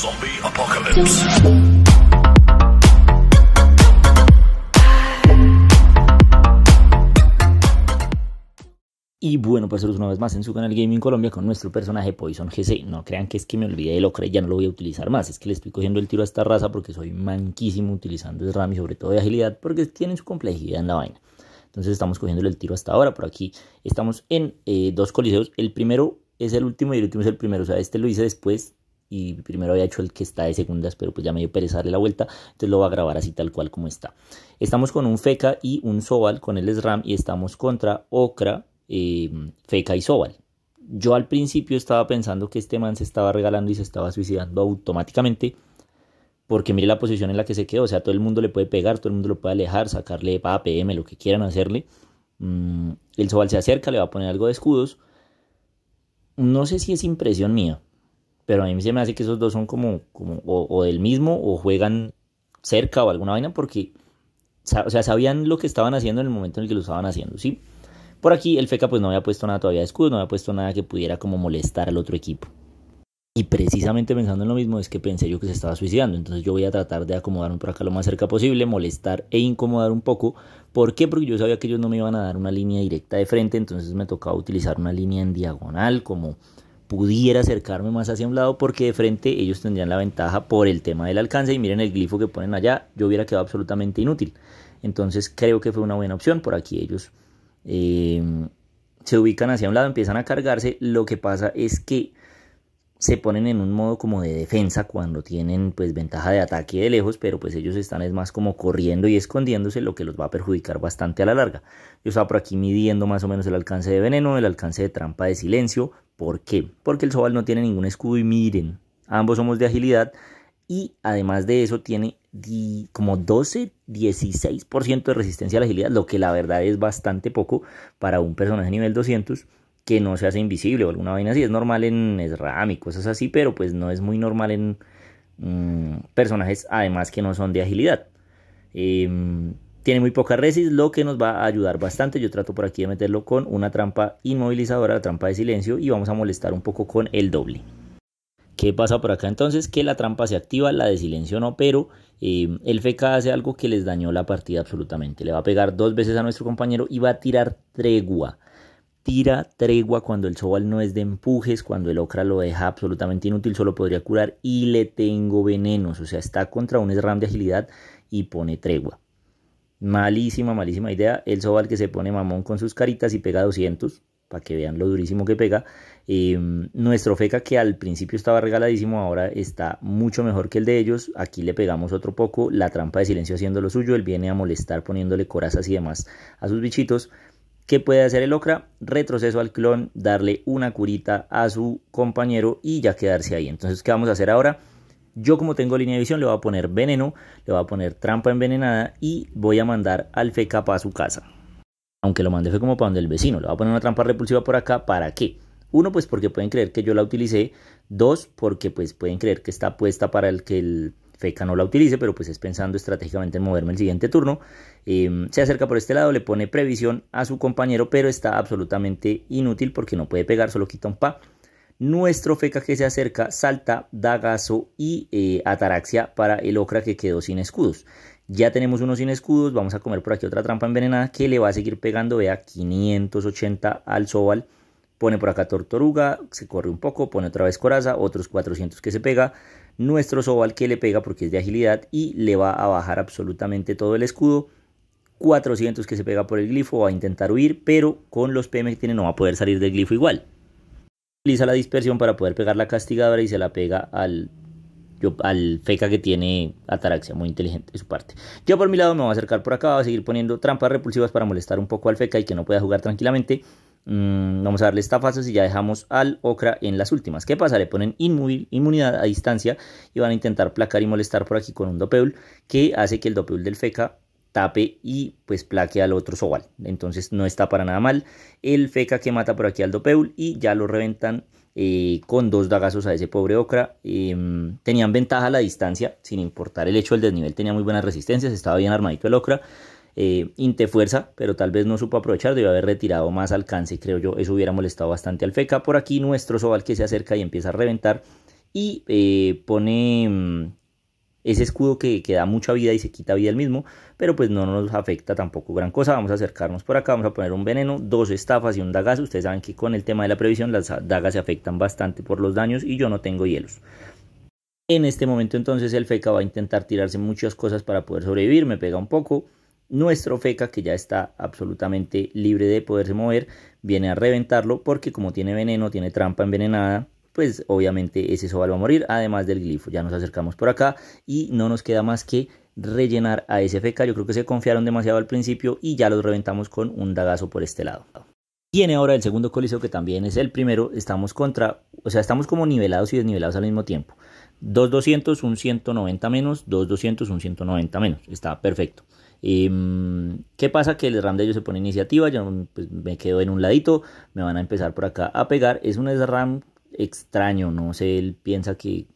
Zombie Apocalypse. Y bueno, pues una vez más en su canal Gaming Colombia con nuestro personaje Poison GC. No crean que es que me olvidé de lo que ya no lo voy a utilizar más. Es que le estoy cogiendo el tiro a esta raza porque soy manquísimo utilizando SRAM y sobre todo de agilidad porque tienen su complejidad en la vaina. Entonces estamos cogiéndole el tiro hasta ahora. Por aquí estamos en eh, dos coliseos. El primero es el último y el último es el primero. O sea, este lo hice después y primero había hecho el que está de segundas, pero pues ya me dio pereza darle la vuelta, entonces lo va a grabar así tal cual como está. Estamos con un FECA y un Soval con el SRAM y estamos contra OCRA, em, FECA y Soval Yo al principio estaba pensando que este man se estaba regalando y se estaba suicidando automáticamente, porque mire la posición en la que se quedó, o sea, todo el mundo le puede pegar, todo el mundo lo puede alejar, sacarle PM, lo que quieran hacerle. Mm, el Soval se acerca, le va a poner algo de escudos. No sé si es impresión mía, pero a mí se me hace que esos dos son como, como o, del mismo o juegan cerca o alguna vaina porque, o sea, sabían lo que estaban haciendo en el momento en el que lo estaban haciendo, ¿sí? Por aquí el FECA pues no había puesto nada todavía de escudo, no había puesto nada que pudiera como molestar al otro equipo. Y precisamente pensando en lo mismo es que pensé yo que se estaba suicidando. Entonces yo voy a tratar de acomodarme por acá lo más cerca posible, molestar e incomodar un poco. ¿Por qué? Porque yo sabía que ellos no me iban a dar una línea directa de frente, entonces me tocaba utilizar una línea en diagonal como pudiera acercarme más hacia un lado porque de frente ellos tendrían la ventaja por el tema del alcance y miren el glifo que ponen allá, yo hubiera quedado absolutamente inútil. Entonces creo que fue una buena opción, por aquí ellos eh, se ubican hacia un lado, empiezan a cargarse, lo que pasa es que se ponen en un modo como de defensa cuando tienen pues ventaja de ataque de lejos, pero pues ellos están es más como corriendo y escondiéndose, lo que los va a perjudicar bastante a la larga. Yo estaba por aquí midiendo más o menos el alcance de veneno, el alcance de trampa de silencio. ¿Por qué? Porque el Sobal no tiene ningún escudo y miren, ambos somos de agilidad y además de eso tiene como 12, 16% de resistencia a la agilidad, lo que la verdad es bastante poco para un personaje nivel 200 que no se hace invisible o alguna vaina así. Es normal en SRAM y cosas así, pero pues no es muy normal en mm, personajes además que no son de agilidad. Em, tiene muy poca resist, lo que nos va a ayudar bastante. Yo trato por aquí de meterlo con una trampa inmovilizadora, la trampa de silencio, y vamos a molestar un poco con el doble. ¿Qué pasa por acá entonces? Que la trampa se activa, la de silencio no, pero em, el FK hace algo que les dañó la partida absolutamente. Le va a pegar dos veces a nuestro compañero y va a tirar tregua tira tregua cuando el Sobal no es de empujes, cuando el Ocra lo deja absolutamente inútil, solo podría curar y le tengo venenos, o sea, está contra un SRAM de agilidad y pone tregua. Malísima, malísima idea. El Sobal que se pone mamón con sus caritas y pega 200, para que vean lo durísimo que pega. Em, nuestro FECA que al principio estaba regaladísimo, ahora está mucho mejor que el de ellos. Aquí le pegamos otro poco, la trampa de silencio haciendo lo suyo, él viene a molestar poniéndole corazas y demás a sus bichitos. ¿Qué puede hacer el Okra? Retroceso al clon, darle una curita a su compañero y ya quedarse ahí. Entonces, ¿qué vamos a hacer ahora? Yo como tengo línea de visión le voy a poner veneno, le voy a poner trampa envenenada y voy a mandar al feca para su casa. Aunque lo mande fue como para donde el vecino, le voy a poner una trampa repulsiva por acá, ¿para qué? Uno, pues porque pueden creer que yo la utilicé. Dos, porque pues pueden creer que está puesta para el que el Feca no la utilice, pero pues es pensando estratégicamente en moverme el siguiente turno. Eh, se acerca por este lado, le pone previsión a su compañero, pero está absolutamente inútil porque no puede pegar, solo quita un pa. Nuestro Feca que se acerca salta, da gaso y eh, Ataraxia para el Ocra que quedó sin escudos. Ya tenemos uno sin escudos, vamos a comer por aquí otra trampa envenenada que le va a seguir pegando, vea, 580 al Sobal. Pone por acá Tortoruga, se corre un poco, pone otra vez Coraza, otros 400 que se pega, nuestro Sobal que le pega porque es de agilidad y le va a bajar absolutamente todo el escudo. 400 que se pega por el glifo, va a intentar huir, pero con los PM que tiene no va a poder salir del glifo igual. Utiliza la dispersión para poder pegar la castigadora y se la pega al yo, al feca que tiene ataraxia, muy inteligente de su parte. Yo por mi lado me voy a acercar por acá, voy a seguir poniendo trampas repulsivas para molestar un poco al feca y que no pueda jugar tranquilamente. Mm, vamos a darle esta fase y ya dejamos al Okra en las últimas. ¿Qué pasa? Le ponen inmunidad a distancia y van a intentar placar y molestar por aquí con un dopeul que hace que el dopeul del feca tape y pues plaque al otro Sobal. Entonces no está para nada mal. El feca que mata por aquí al dopeul y ya lo reventan eh, con dos dagazos a ese pobre Okra. Eh, tenían ventaja la distancia, sin importar el hecho del desnivel, tenía muy buenas resistencias, estaba bien armadito el Okra. Eh, inte fuerza, pero tal vez no supo aprovechar, Debe haber retirado más alcance, creo yo, eso hubiera molestado bastante al FECA. Por aquí nuestro Sobal que se acerca y empieza a reventar y eh, pone mm, ese escudo que, da mucha vida y se quita vida el mismo, pero pues no nos afecta tampoco gran cosa. Vamos a acercarnos por acá, vamos a poner un veneno, dos estafas y un dagas. Ustedes saben que con el tema de la previsión las dagas se afectan bastante por los daños y yo no tengo hielos. En este momento entonces el feca va a intentar tirarse muchas cosas para poder sobrevivir, me pega un poco. Nuestro feca, que ya está absolutamente libre de poderse mover, viene a reventarlo porque como tiene veneno, tiene trampa envenenada, pues obviamente ese soval va a morir, además del glifo. Ya nos acercamos por acá y no nos queda más que rellenar a ese SFK. Yo creo que se confiaron demasiado al principio y ya los reventamos con un dagazo por este lado. Viene ahora el segundo coliseo que también es el primero. Estamos contra, o sea, estamos como nivelados y desnivelados al mismo tiempo. 2200, un 190 menos, 2200, un 190 menos. Está perfecto. Em, ¿Qué pasa? Que el RAM de ellos se pone iniciativa, yo pues, me quedo en un ladito, me van a empezar por acá a pegar. Es un RAM extraño, no sé, él piensa que,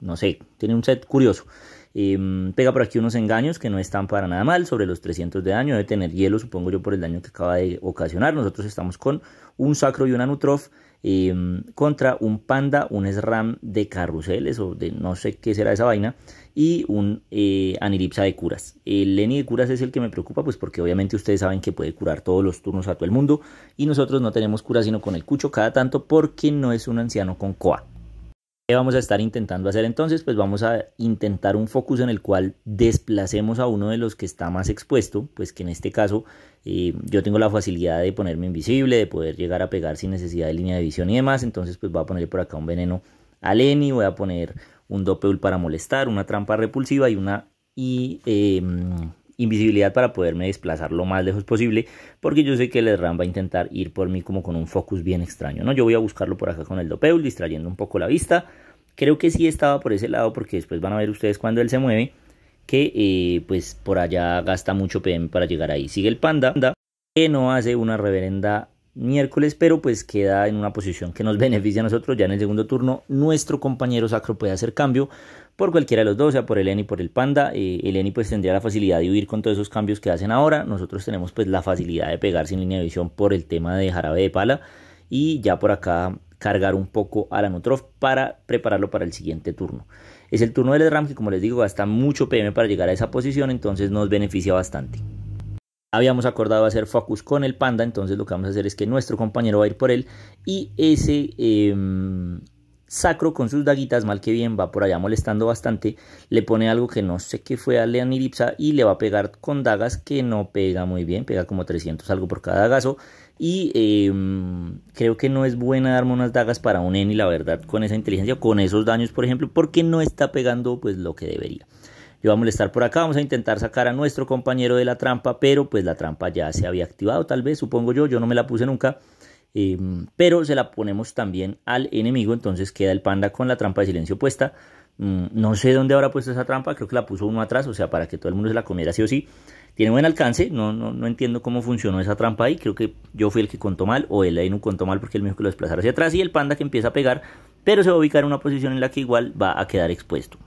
no sé, tiene un set curioso. Em, pega por aquí unos engaños que no están para nada mal, sobre los 300 de daño, debe tener hielo, supongo yo, por el daño que acaba de ocasionar. Nosotros estamos con un sacro y una nutrof Em, contra un Panda, un SRAM de carruseles o de no sé qué será esa vaina y un eh, Anilipsa de curas. El Lenny de curas es el que me preocupa pues porque obviamente ustedes saben que puede curar todos los turnos a todo el mundo y nosotros no tenemos cura sino con el Cucho cada tanto porque no es un anciano con Coa. ¿Qué vamos a estar intentando hacer entonces? Pues vamos a intentar un focus en el cual desplacemos a uno de los que está más expuesto, pues que en este caso yo tengo la facilidad de ponerme invisible, de poder llegar a pegar sin necesidad de línea de visión y demás. Entonces, pues voy a ponerle por acá un veneno a Lenny, voy a poner un dopeul para molestar, una trampa repulsiva y una em, invisibilidad para poderme desplazar lo más lejos posible, porque yo sé que el RAM va a intentar ir por mí como con un focus bien extraño, ¿no? Yo voy a buscarlo por acá con el dopeul, distrayendo un poco la vista. Creo que sí estaba por ese lado, porque después van a ver ustedes cuando él se mueve que eh, pues por allá gasta mucho PM para llegar ahí. Sigue el Panda, que no hace una reverenda miércoles, pero pues queda en una posición que nos beneficia a nosotros. Ya en el segundo turno, nuestro compañero Sacro puede hacer cambio por cualquiera de los dos, sea por el Eni por el Panda. Eh, el Eni pues tendría la facilidad de huir con todos esos cambios que hacen ahora. Nosotros tenemos pues la facilidad de pegar sin línea de visión por el tema de jarabe de pala. Y ya por acá cargar un poco a la Nutrof para prepararlo para el siguiente turno. Es el turno del ram que como les digo gasta mucho PM para llegar a esa posición, entonces nos beneficia bastante. Habíamos acordado hacer focus con el panda, entonces lo que vamos a hacer es que nuestro compañero va a ir por él y ese... Em, Sacro con sus daguitas, mal que bien, va por allá molestando bastante, le pone algo que no sé qué fue a Leonidipsa y le va a pegar con dagas que no pega muy bien, pega como 300 algo por cada dagazo y em, creo que no es buena darme unas dagas para un Eni, la verdad, con esa inteligencia, con esos daños, por ejemplo, porque no está pegando pues lo que debería. Yo voy a molestar por acá, vamos a intentar sacar a nuestro compañero de la trampa, pero pues la trampa ya se había activado, tal vez, supongo yo, yo no me la puse nunca. Em, pero se la ponemos también al enemigo, entonces queda el panda con la trampa de silencio puesta. Mm, no sé dónde habrá puesto esa trampa, creo que la puso uno atrás, o sea, para que todo el mundo se la comiera sí o sí. Tiene buen alcance, no, no, no entiendo cómo funcionó esa trampa ahí, creo que yo fui el que contó mal, o él ahí no contó mal porque él me que lo desplazara hacia atrás, y el panda que empieza a pegar, pero se va a ubicar en una posición en la que igual va a quedar expuesto.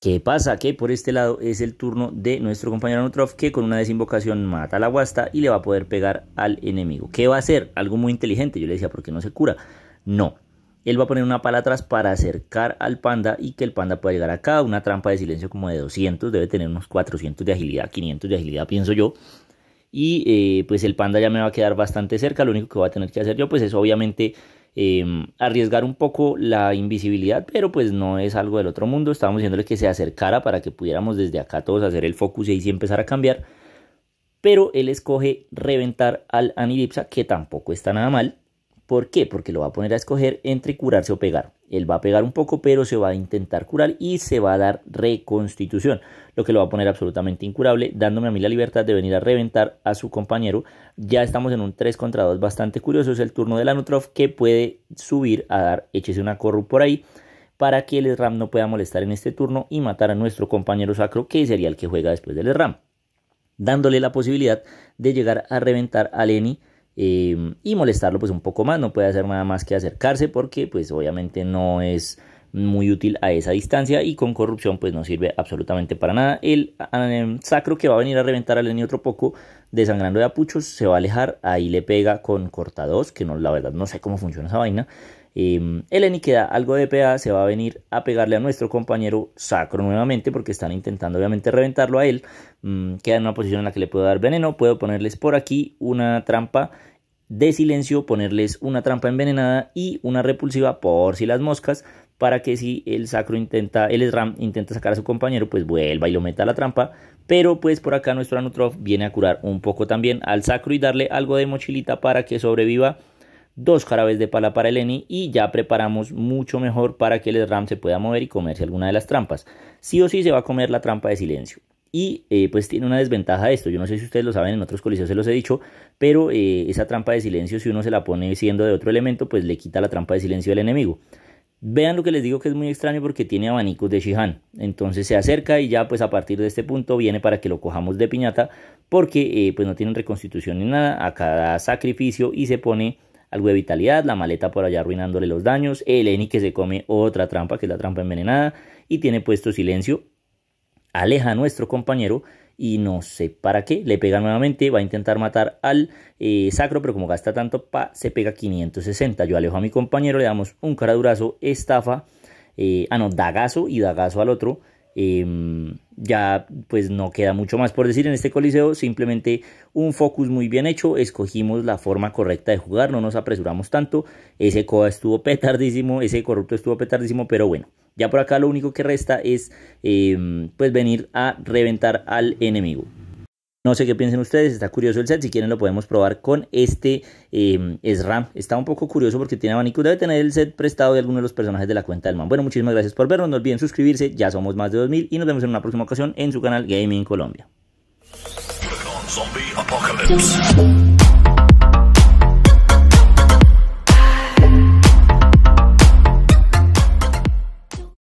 ¿Qué pasa? Que por este lado es el turno de nuestro compañero Nutrof que con una desinvocación mata a la guasta y le va a poder pegar al enemigo. ¿Qué va a hacer? Algo muy inteligente. Yo le decía, ¿por qué no se cura? No. Él va a poner una pala atrás para acercar al panda y que el panda pueda llegar acá. Una trampa de silencio como de 200. Debe tener unos 400 de agilidad, 500 de agilidad, pienso yo. Y eh, pues el panda ya me va a quedar bastante cerca. Lo único que va a tener que hacer yo pues eso obviamente Em, arriesgar un poco la invisibilidad, pero pues no es algo del otro mundo. Estamos diciéndole que se acercara para que pudiéramos desde acá todos hacer el focus y empezar a cambiar. Pero él escoge reventar al Anilipsa que tampoco está nada mal. ¿Por qué? Porque lo va a poner a escoger entre curarse o pegar. Él va a pegar un poco, pero se va a intentar curar y se va a dar reconstitución, lo que lo va a poner absolutamente incurable, dándome a mí la libertad de venir a reventar a su compañero. Ya estamos en un 3 contra 2 bastante curioso. Es el turno de la que puede subir a dar, échese una corru por ahí, para que el SRAM no pueda molestar en este turno y matar a nuestro compañero sacro, que sería el que juega después del SRAM, dándole la posibilidad de llegar a reventar a Lenny Em, y molestarlo pues un poco más, no puede hacer nada más que acercarse porque pues obviamente no es muy útil a esa distancia y con corrupción pues no sirve absolutamente para nada. El, ah, em, sacro que va a venir a reventar al Eni otro poco, desangrando de apuchos, se va a alejar, ahí le pega con cortados, que no, la verdad no sé cómo funciona esa vaina, eh, queda algo de PA, se va a venir a pegarle a nuestro compañero Sacro nuevamente porque están intentando obviamente reventarlo a él. Mm, queda en una posición en la que le puedo dar veneno. Puedo ponerles por aquí una trampa de silencio, ponerles una trampa envenenada y una repulsiva por si las moscas para que si el sacro intenta, el SRAM intenta sacar a su compañero, pues vuelva y lo meta a la trampa. Pero pues por acá nuestro Anutrof viene a curar un poco también al sacro y darle algo de mochilita para que sobreviva dos jarabes de pala para el Eni y ya preparamos mucho mejor para que el ram se pueda mover y comerse alguna de las trampas. Sí o sí se va a comer la trampa de silencio. Y eh, pues tiene una desventaja esto, yo no sé si ustedes lo saben, en otros coliseos se los he dicho, pero eh, esa trampa de silencio si uno se la pone siendo de otro elemento, pues le quita la trampa de silencio del enemigo. Vean lo que les digo que es muy extraño porque tiene abanicos de Shihan. Entonces se acerca y ya pues a partir de este punto viene para que lo cojamos de piñata porque eh, pues no tienen reconstitución ni nada a cada sacrificio y se pone algo de vitalidad, la maleta por allá arruinándole los daños, el Eni que se come otra trampa, que es la trampa envenenada, y tiene puesto silencio, aleja a nuestro compañero y no sé para qué, le pega nuevamente, va a intentar matar al eh, sacro, pero como gasta tanto, se pega 560, yo alejo a mi compañero, le damos un caradurazo, estafa, eh, ah no, dagazo y dagazo al otro, em, ya pues no queda mucho más por decir en este coliseo, simplemente un focus muy bien hecho, escogimos la forma correcta de jugar, no nos apresuramos tanto, ese coa estuvo petardísimo, ese corrupto estuvo petardísimo, pero bueno, ya por acá lo único que resta es em, pues venir a reventar al enemigo. No sé qué piensen ustedes, está curioso el set, si quieren lo podemos probar con este SRAM. Em, está un poco curioso porque tiene abanico, debe tener el set prestado de alguno de los personajes de la cuenta del man. Bueno, muchísimas gracias por vernos, no olviden suscribirse, ya somos más de 2000 y nos vemos en una próxima ocasión en su canal Gaming Colombia.